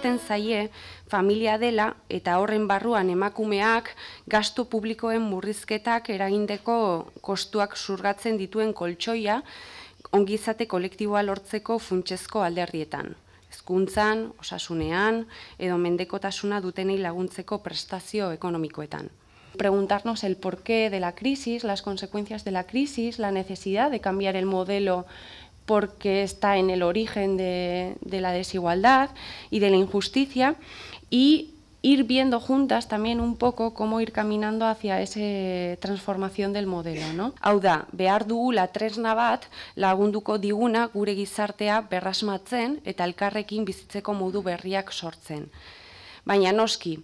ikusten zaie familia dela eta horren barruan emakumeak gastu publikoen murrizketak eragindeko kostuak surgatzen dituen koltsoia ongizate kolektiboa lortzeko funtsezko alderrietan. Hezkuntzan, osasunean edo mendekotasuna dutenei laguntzeko prestazio ekonomikoetan. Preguntarnos el porqué de la crisis, las consecuencias de la crisis, la necesidad de cambiar el modelo porque está en el origen de, la desigualdad y de la injusticia y ir viendo juntas también un poco cómo ir caminando hacia esa transformación del modelo, no? Hau la tres navat, tresna bat lagunduko diguna gure gizartea berrasmatzen eta elkarrekin bizitzeko modu berriak sortzen. Baina noski,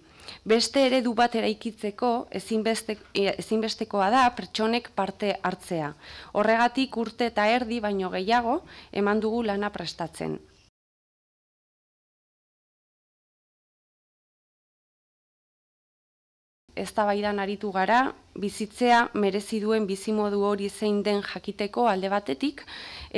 Beste eredu bat eraikitzeko ezinbestekoa da pertsonek parte hartzea. Horregatik urte eta erdi baino gehiago eman dugu lana prestatzen. Ez aritu gara, bizitzea merezi duen bizimodu hori zein den jakiteko alde batetik,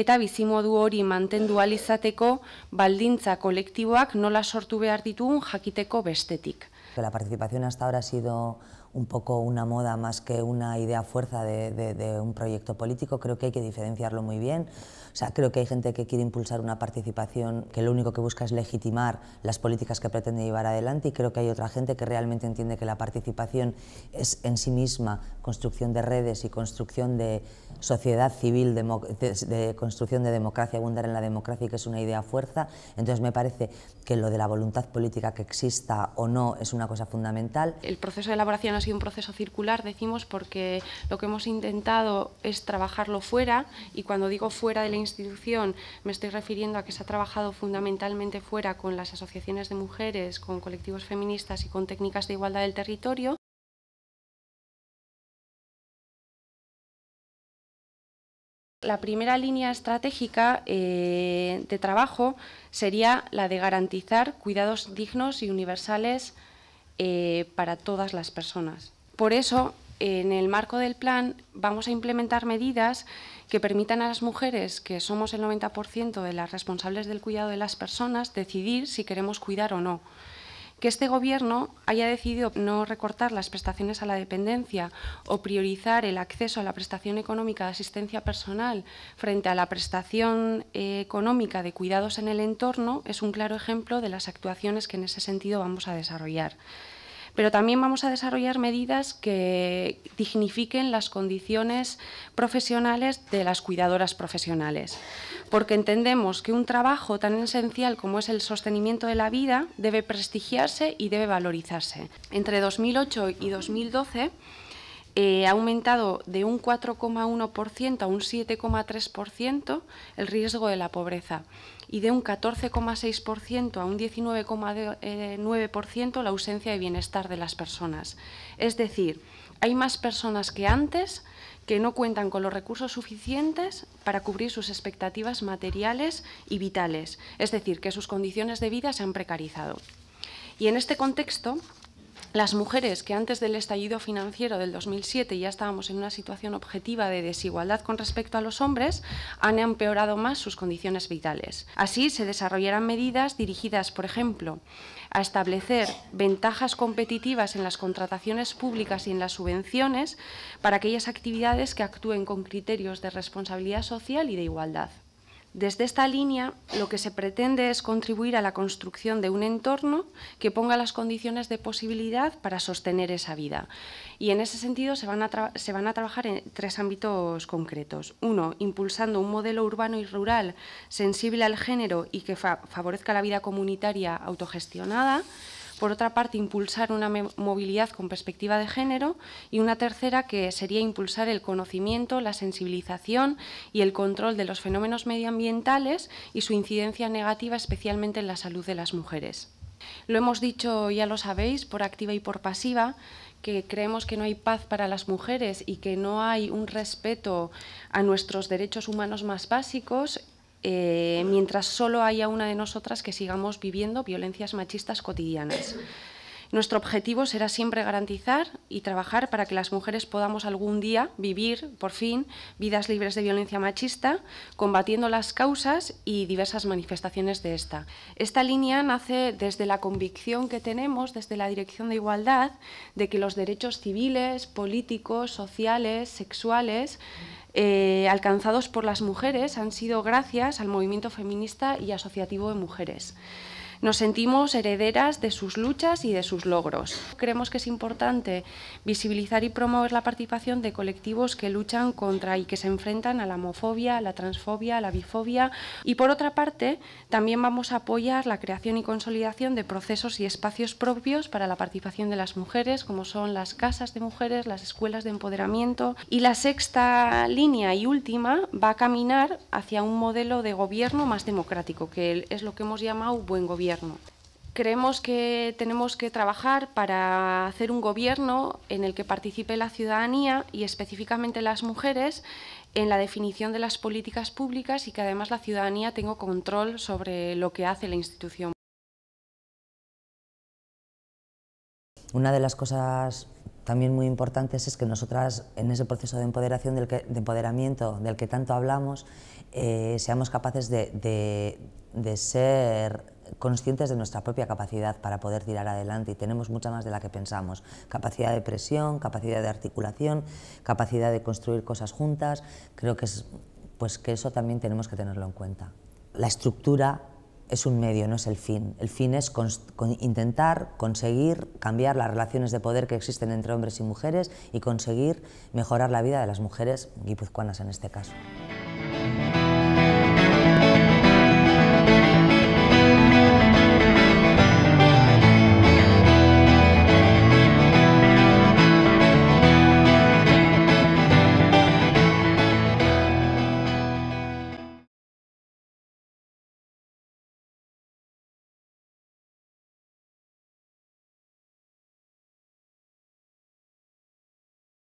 eta bizimodu hori mantendu alizateko baldintza kolektiboak nola sortu behar ditugun jakiteko bestetik. que la participación hasta ahora ha sido un poco una moda más que una idea fuerza de, un proyecto político. Creo que hay que diferenciarlo muy bien. O sea, creo que hay gente que quiere impulsar una participación que lo único que busca es legitimar las políticas que pretende llevar adelante y creo que hay otra gente que realmente entiende que la participación es en sí misma construcción de redes y construcción de sociedad civil, de, construcción de democracia, abundar en la democracia y que es una idea fuerza. Entonces me parece que lo de la voluntad política que exista o no es una cosa fundamental. El proceso de elaboración ha sido un proceso circular, decimos, porque lo que hemos intentado es trabajarlo fuera y cuando digo fuera de la institución me estoy refiriendo a que se ha trabajado fundamentalmente fuera con las asociaciones de mujeres, con colectivos feministas y con técnicas de igualdad del territorio. La primera línea estratégica eh, de trabajo sería la de garantizar cuidados dignos y universales eh, para todas las personas. Por eso, en el marco del plan, vamos a implementar medidas que permitan a las mujeres, que somos el 90% de las responsables del cuidado de las personas, decidir si queremos cuidar o no que este Gobierno haya decidido no recortar las prestaciones a la dependencia o priorizar el acceso a la prestación económica de asistencia personal frente a la prestación eh, económica de cuidados en el entorno es un claro ejemplo de las actuaciones que en ese sentido vamos a desarrollar pero también vamos a desarrollar medidas que dignifiquen las condiciones profesionales de las cuidadoras profesionales, porque entendemos que un trabajo tan esencial como es el sostenimiento de la vida debe prestigiarse y debe valorizarse. Entre 2008 y 2012, eh, ha aumentado de un 4,1% a un 7,3% el riesgo de la pobreza y de un 14,6% a un 19,9% la ausencia de bienestar de las personas. Es decir, hay más personas que antes que no cuentan con los recursos suficientes para cubrir sus expectativas materiales y vitales, es decir, que sus condiciones de vida se han precarizado. Y en este contexto, las mujeres que antes del estallido financiero del 2007 ya estábamos en una situación objetiva de desigualdad con respecto a los hombres, han empeorado más sus condiciones vitales. Así, se desarrollarán medidas dirigidas, por ejemplo, a establecer ventajas competitivas en las contrataciones públicas y en las subvenciones para aquellas actividades que actúen con criterios de responsabilidad social y de igualdad. Desde esta línea, lo que se pretende es contribuir a la construcción de un entorno que ponga las condiciones de posibilidad para sostener esa vida. Y en ese sentido se van a, trabajar en tres ámbitos concretos. Uno, impulsando un modelo urbano y rural sensible al género y que favorezca la vida comunitaria autogestionada por otra parte impulsar una movilidad con perspectiva de género y una tercera que sería impulsar el conocimiento, la sensibilización y el control de los fenómenos medioambientales y su incidencia negativa especialmente en la salud de las mujeres. Lo hemos dicho, ya lo sabéis, por activa y por pasiva, que creemos que no hay paz para las mujeres y que no hay un respeto a nuestros derechos humanos más básicos eh, mientras solo haya una de nosotras que sigamos viviendo violencias machistas cotidianas. Nuestro objetivo será siempre garantizar y trabajar para que las mujeres podamos algún día vivir, por fin, vidas libres de violencia machista, combatiendo las causas y diversas manifestaciones de esta. Esta línea nace desde la convicción que tenemos desde la Dirección de Igualdad de que los derechos civiles, políticos, sociales, sexuales, eh, alcanzados por las mujeres han sido gracias al movimiento feminista y asociativo de mujeres. Nos sentimos herederas de sus luchas y de sus logros. Creemos que es importante visibilizar y promover la participación de colectivos que luchan contra y que se enfrentan a la homofobia, a la transfobia, a la bifobia. Y por otra parte, también vamos a apoyar la creación y consolidación de procesos y espacios propios para la participación de las mujeres, como son las casas de mujeres, las escuelas de empoderamiento. Y la sexta línea y última va a caminar hacia un modelo de gobierno más democrático, que es lo que hemos llamado buen gobierno Creemos que tenemos que trabajar para hacer un gobierno en el que participe la ciudadanía y específicamente las mujeres en la definición de las políticas públicas y que además la ciudadanía tenga control sobre lo que hace la institución. Una de las cosas también muy importantes es que nosotras en ese proceso de empoderación, empoderamiento del que tanto hablamos, eh, seamos capaces de, ser conscientes de nuestra propia capacidad para poder tirar adelante y tenemos mucha más de la que pensamos. Capacidad de presión, capacidad de articulación, capacidad de construir cosas juntas, creo que, es, pues que eso también tenemos que tenerlo en cuenta. La estructura es un medio, no es el fin. El fin es intentar conseguir cambiar las relaciones de poder que existen entre hombres y mujeres y conseguir mejorar la vida de las mujeres guipuzcoanas en este caso.